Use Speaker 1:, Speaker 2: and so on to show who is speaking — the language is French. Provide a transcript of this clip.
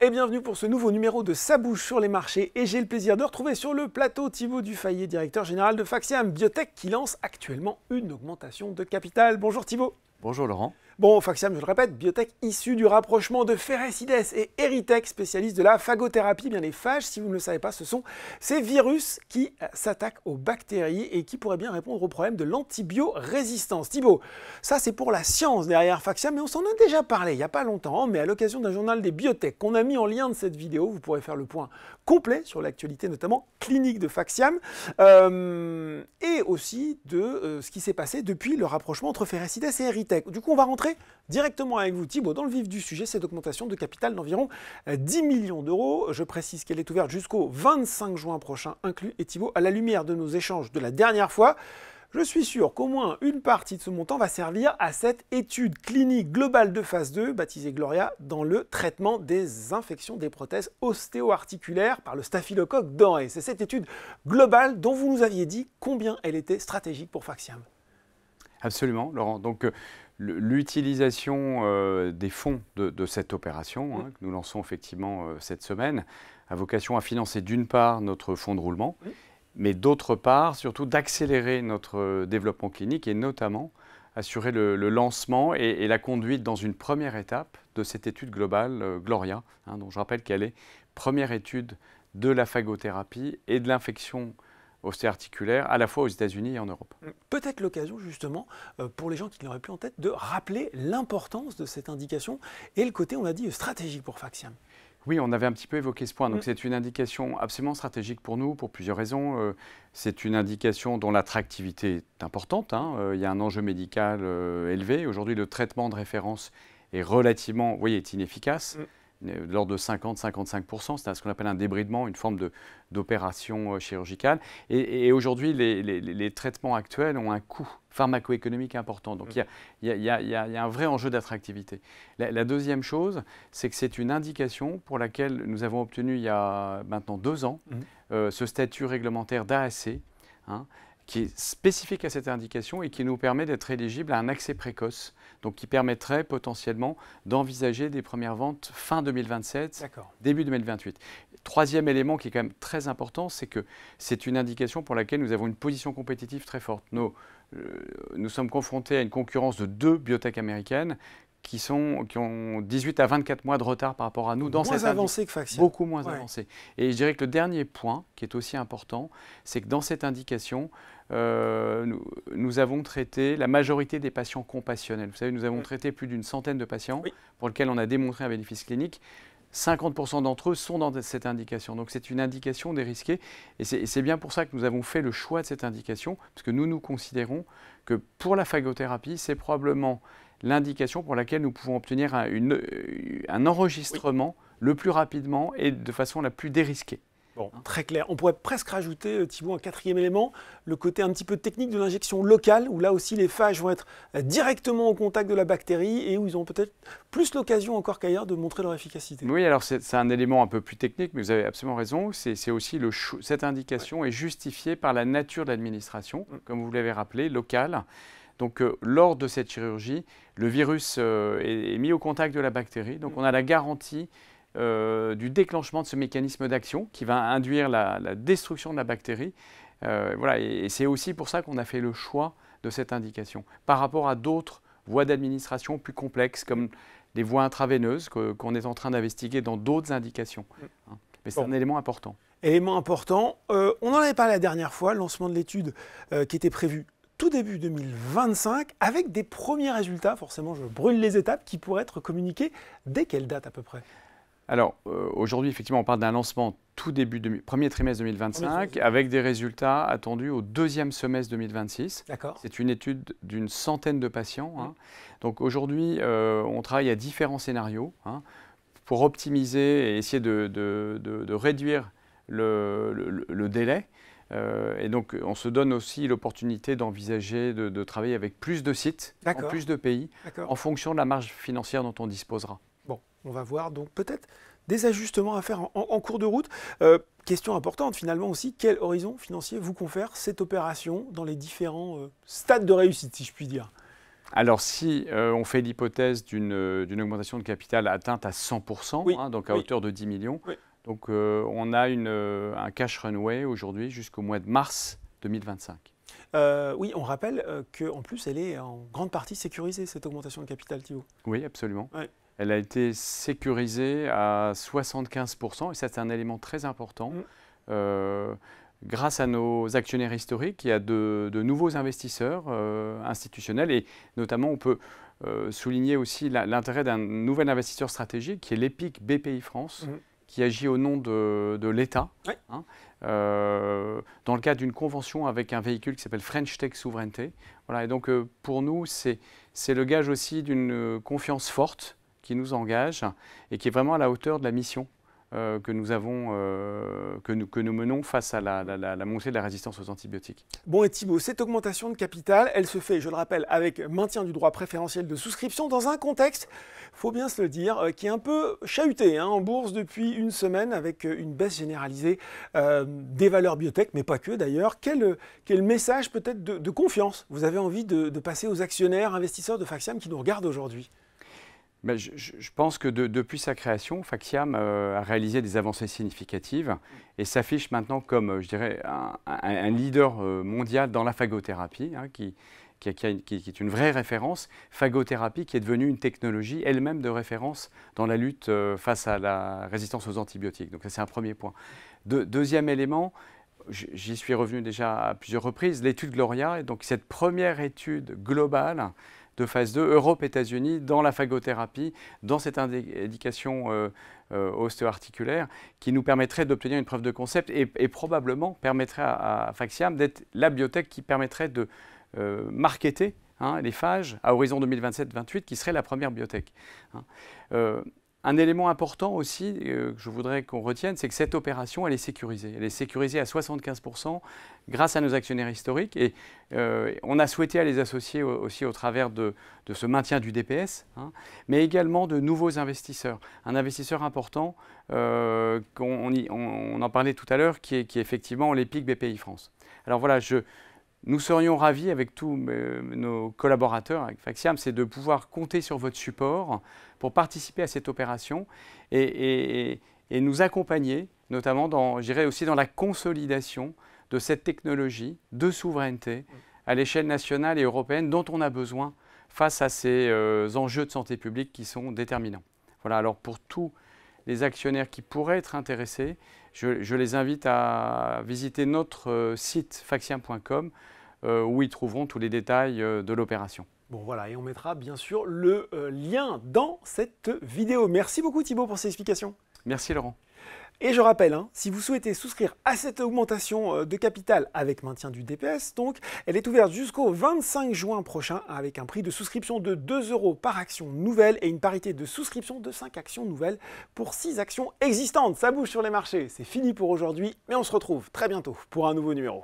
Speaker 1: et bienvenue pour ce nouveau numéro de Sa bouche sur les marchés et j'ai le plaisir de retrouver sur le plateau Thibaut Dufayet, directeur général de Faxiam Biotech qui lance actuellement une augmentation de capital. Bonjour Thibaut. Bonjour Laurent. Bon, Faxiam, je le répète, biotech issue du rapprochement de Ferrecides et Eritech, spécialiste de la phagothérapie. Bien, les phages, si vous ne le savez pas, ce sont ces virus qui s'attaquent aux bactéries et qui pourraient bien répondre au problème de l'antibiorésistance. Thibaut, ça c'est pour la science derrière Faxiam, mais on s'en a déjà parlé il n'y a pas longtemps, mais à l'occasion d'un journal des biotech qu'on a mis en lien de cette vidéo, vous pourrez faire le point complet sur l'actualité, notamment clinique de Faxiam, euh, et aussi de euh, ce qui s'est passé depuis le rapprochement entre Ferrecides et Eritech. Du coup, on va rentrer directement avec vous, Thibault, dans le vif du sujet, cette augmentation de capital d'environ 10 euh, millions d'euros. Je précise qu'elle est ouverte jusqu'au 25 juin prochain inclus. Et Thibault, à la lumière de nos échanges de la dernière fois, je suis sûr qu'au moins une partie de ce montant va servir à cette étude clinique globale de phase 2, baptisée Gloria, dans le traitement des infections des prothèses ostéo-articulaires par le staphylocoque doré C'est cette étude globale dont vous nous aviez dit combien elle était stratégique pour Faxiam.
Speaker 2: Absolument, Laurent. Donc, euh, L'utilisation euh, des fonds de, cette opération, hein, que nous lançons effectivement euh, cette semaine, a vocation à financer d'une part notre fonds de roulement, mais d'autre part surtout d'accélérer notre euh, développement clinique et notamment assurer le, lancement et, la conduite dans une première étape de cette étude globale Gloria, hein, dont je rappelle qu'elle est première étude de la phagothérapie et de l'infection osté articulaire à la fois aux États-Unis et en Europe.
Speaker 1: Euh, peut-être l'occasion justement euh, pour les gens qui n'auraient plus en tête de rappeler l'importance de cette indication et le côté, on a dit, stratégique pour Faxiam.
Speaker 2: Oui, on avait un petit peu évoqué ce point. Donc, mm. c'est une indication absolument stratégique pour nous, pour plusieurs raisons. Euh, c'est une indication dont l'attractivité est importante. Hein. il y a un enjeu médical élevé. Aujourd'hui, le traitement de référence est relativement, vous voyez, est inefficace. Mm. Lors euh, l'ordre de 50-55%, c'est ce qu'on appelle un débridement, une forme d'opération euh, chirurgicale. Et, aujourd'hui, les, les, traitements actuels ont un coût pharmacoéconomique important. Donc mmh. il y, a, y a, y a, un vrai enjeu d'attractivité. La, deuxième chose, c'est que c'est une indication pour laquelle nous avons obtenu il y a maintenant deux ans mmh. euh, ce statut réglementaire d'AAC qui est spécifique à cette indication et qui nous permet d'être éligible à un accès précoce, donc qui permettrait potentiellement d'envisager des premières ventes fin 2027, début 2028. Troisième élément qui est quand même très important, c'est que c'est une indication pour laquelle nous avons une position compétitive très forte. Euh, nous sommes confrontés à une concurrence de deux biotech américaines qui, sont, qui ont 18 à 24 mois de retard par rapport à nous dans moins cette avancé que Faxia. Beaucoup moins Et je dirais que le dernier point, qui est aussi important, c'est que dans cette indication, euh, nous, avons traité la majorité des patients compassionnels. Vous savez, nous avons mm. traité plus d'une centaine de patients pour lesquels on a démontré un bénéfice clinique. 50% d'entre eux sont dans cette indication. Donc c'est une indication dérisquée. Et c'est bien pour ça que nous avons fait le choix de cette indication, parce que nous nous considérons que pour la phagothérapie, c'est probablement l'indication pour laquelle nous pouvons obtenir un, euh, enregistrement le plus
Speaker 1: rapidement et de façon la plus dérisquée. Bon, hein. très clair. On pourrait presque rajouter, euh, Thibault, un quatrième élément, le côté un petit peu technique de l'injection locale, où là aussi les phages vont être euh, directement au contact de la bactérie et où ils ont peut-être plus l'occasion encore qu'ailleurs de montrer leur efficacité.
Speaker 2: Oui, alors c'est un élément un peu plus technique, mais vous avez absolument raison. C'est aussi cette indication est justifiée par la nature de l'administration, mm. comme vous l'avez rappelé, locale. Donc euh, lors de cette chirurgie, le virus euh, est, mis au contact de la bactérie. Donc mm. on a la garantie euh, du déclenchement de ce mécanisme d'action qui va induire la, destruction de la bactérie. voilà, et, c'est aussi pour ça qu'on a fait le choix de cette indication par rapport à d'autres voies d'administration plus complexes comme les voies intraveineuses qu'on est en train d'investiguer dans d'autres indications. Mm. Hein. Mais c'est un élément important.
Speaker 1: Élément important, on en avait parlé la dernière fois, le lancement de l'étude qui était prévu tout début 2025 avec des premiers résultats. Forcément, je brûle les étapes qui pourraient être communiquées dès quelle date à peu près
Speaker 2: alors euh, aujourd'hui, effectivement, on parle d'un lancement tout début de, premier trimestre 2025 avec des résultats attendus au deuxième semestre 2026. C'est une étude d'une centaine de patients. Hein. Donc aujourd'hui, euh, on travaille à différents scénarios hein, pour optimiser et essayer de, réduire le, délai. Euh, et donc, on se donne aussi l'opportunité d'envisager de, travailler avec plus de sites, en plus de pays, en fonction de la marge financière dont on disposera.
Speaker 1: Bon, on va voir donc peut-être des ajustements à faire en, cours de route. Euh, question importante finalement aussi, quel horizon financier vous confère cette opération dans les différents euh, stades de réussite, si je puis dire
Speaker 2: alors si on fait l'hypothèse d'une augmentation de capital atteinte à 100%, hein, donc à hauteur de 10 millions, donc euh, on a euh, un cash runway aujourd'hui jusqu'au mois de mars 2025.
Speaker 1: Euh, oui, on rappelle qu'en plus, elle est en grande partie sécurisée, cette augmentation de capital, Thibault.
Speaker 2: Oui, absolument. Elle a été sécurisée à 75%, et ça, c'est un élément très important. Mm. grâce à nos actionnaires historiques, il y a de, nouveaux investisseurs institutionnels, et notamment, on peut souligner aussi l'intérêt d'un nouvel investisseur stratégique, qui est l'EPIC BPI France. Mm qui agit au nom de, l'État. Hein, euh, dans le cadre d'une convention avec un véhicule qui s'appelle French Tech Souveraineté. Voilà, et donc euh, pour nous, c'est le gage aussi d'une euh, confiance forte qui nous engage et qui est vraiment à la hauteur de la mission euh, euh, que, nous menons face à la, montée de la résistance aux antibiotiques.
Speaker 1: Bon, et Thibault, cette augmentation de capital, elle se fait, je le rappelle, avec maintien du droit préférentiel de souscription dans un contexte, faut bien se le dire, euh, qui est un peu chahuté hein, en bourse depuis une semaine avec une baisse généralisée des valeurs biotech, mais pas que d'ailleurs. Quel, message peut-être de, confiance vous avez envie de, de passer aux actionnaires, investisseurs de Faxiam qui nous regardent aujourd'hui
Speaker 2: ben, je, pense que depuis sa création, Faxiam euh, a réalisé des avancées significatives et s'affiche maintenant comme, euh, je dirais, un, leader euh, mondial dans la phagothérapie, hein, qui, est une vraie référence, phagothérapie qui est devenue une technologie elle-même de référence dans la lutte face à la résistance aux antibiotiques. Donc ça, c'est un premier point. deuxième élément, j'y suis revenu déjà à plusieurs reprises, l'étude Gloria, donc cette première étude globale de phase 2 Europe-États-Unis dans la phagothérapie, dans cette indication euh, euh qui nous permettrait d'obtenir une preuve de concept et, probablement permettrait à, Faxiam d'être la biotech qui permettrait de euh, marketer hein, les phages à horizon 2027-28, qui serait la première biotech. Hein. Euh, un élément important aussi euh, que je voudrais qu'on retienne, c'est que cette opération, elle est sécurisée. Elle est sécurisée à 75% grâce à nos actionnaires historiques. Et euh, on a souhaité à les associer aussi au travers de, ce maintien du DPS, hein, mais également de nouveaux investisseurs. Un investisseur important, euh, on, en parlait tout à l'heure, qui est, qui est effectivement l'EPIC BPI France. Alors voilà, je, nous serions ravis avec tous nos collaborateurs avec Faxiam, c'est de pouvoir compter sur votre support pour participer à cette opération et, nous accompagner, notamment dans, aussi dans la consolidation de cette technologie de souveraineté à l'échelle nationale et européenne dont on a besoin face à ces euh, enjeux de santé publique qui sont déterminants. Voilà, alors pour tout les actionnaires qui pourraient être intéressés, je, les invite à visiter notre euh, site faxien.com euh, où ils trouveront tous les détails euh, de l'opération.
Speaker 1: Bon voilà, et on mettra bien sûr le lien dans cette vidéo. Merci beaucoup Thibault pour ces explications. Merci Laurent. Et je rappelle, hein, si vous souhaitez souscrire à cette augmentation euh, de capital avec maintien du DPS, donc, elle est ouverte jusqu'au 25 juin prochain avec un prix de souscription de 2 euros par action nouvelle et une parité de souscription de 5 actions nouvelles pour 6 actions existantes. Ça bouge sur les marchés, c'est fini pour aujourd'hui, mais on se retrouve très bientôt pour un nouveau numéro.